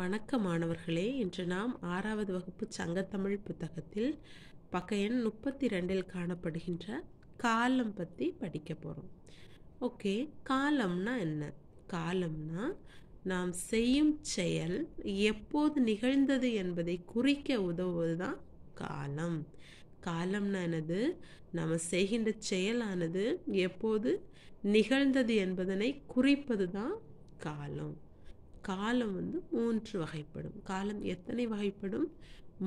வணக்க மாணவர்களே இன்று நாம் ஆறாவது வகுப்பு சங்கத்தமிழ் புத்தகத்தில் பக்க எண் முப்பத்தி ரெண்டில் காணப்படுகின்ற காலம் பற்றி படிக்க போகிறோம் ஓகே காலம்னா என்ன காலம்னா நாம் செய்யும் செயல் எப்போது நிகழ்ந்தது என்பதை குறிக்க உதவுவது தான் காலம் காலம்னா என்னது நாம் செய்கின்ற செயலானது எப்போது நிகழ்ந்தது என்பதனை குறிப்பது தான் காலம் காலம் வந்து மூன்று வகைப்படும் காலம் எத்தனை வகைப்படும்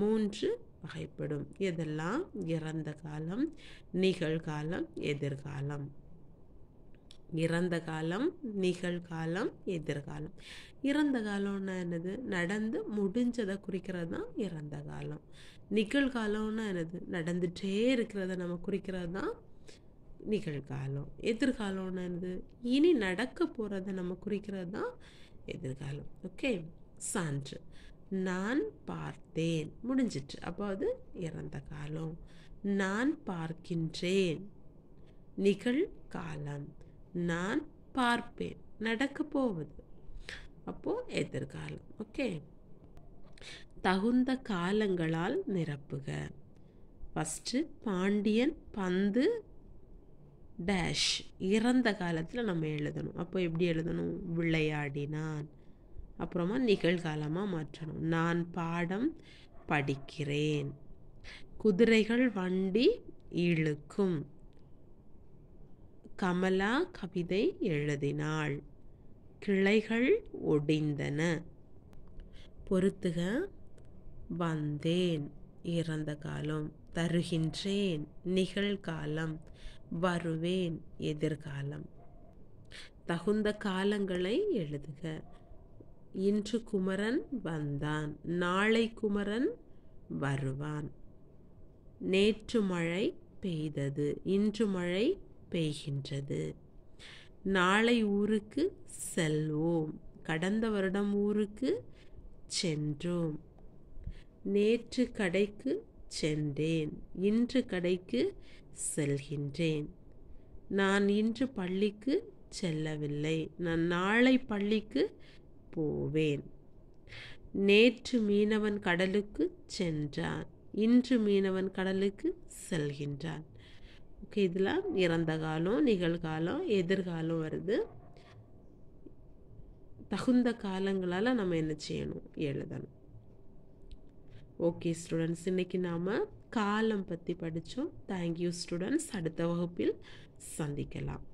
மூன்று வகைப்படும் எதெல்லாம் இறந்த காலம் நிகழ்காலம் எதிர்காலம் இறந்த காலம் நிகழ்காலம் எதிர்காலம் இறந்த காலம்னா என்னது நடந்து முடிஞ்சதை குறிக்கிறது தான் இறந்த காலம் நிகழ்காலம்னா என்னது நடந்துகிட்டே இருக்கிறத நம்ம குறிக்கிறது தான் நிகழ்காலம் எதிர்காலம்னா என்னது இனி நடக்க போகிறத நம்ம குறிக்கிறது தான் எதிர்காலம் ஓகே சான்று நான் பார்த்தேன் முடிஞ்சிட்டு அப்போ அது இறந்த காலம் நான் பார்க்கின்றேன் நிகழ் காலம் நான் பார்ப்பேன் நடக்க போவது அப்போது எதிர்காலம் ஓகே தகுந்த காலங்களால் நிரப்புக ஃபஸ்ட்டு பாண்டியன் பந்து டேஷ் இறந்த காலத்தில் நம்ம எழுதணும் அப்போ எப்படி எழுதணும் விளையாடினான் அப்புறமா நிகழ்காலமாக மாற்றணும் நான் பாடம் படிக்கிறேன் குதிரைகள் வண்டி இழுக்கும் கமலா கவிதை எழுதினாள் கிளைகள் ஒடிந்தன பொறுத்துக வந்தேன் இறந்த காலம் தருகின்றேன் நிகழ்காலம் வருவேன் எதிர்காலம் தகுந்த காலங்களை எழுதுக இன்று குமரன் வந்தான் நாளை குமரன் வருவான் நேற்று மழை பெய்தது இன்று மழை பெய்கின்றது நாளை ஊருக்கு செல்வோம் கடந்த வருடம் ஊருக்கு சென்றோம் நேற்று கடைக்கு சென்றேன் இன்று கடைக்கு செல்கின்றேன் நான் இன்று பள்ளிக்கு செல்லவில்லை நான் நாளை பள்ளிக்கு போவேன் நேற்று மீனவன் கடலுக்கு சென்றான் இன்று மீனவன் கடலுக்கு செல்கின்றான் ஓகே இதெல்லாம் இறந்த காலம் நிகழ்காலம் எதிர்காலம் வருது தகுந்த காலங்களால் நம்ம என்ன செய்யணும் எழுதணும் ஓகே ஸ்டூடெண்ட்ஸ் இன்றைக்கி நாம் காலம் பற்றி படித்தோம் தேங்க்யூ ஸ்டூடெண்ட்ஸ் அடுத்த வகுப்பில் சந்திக்கலாம்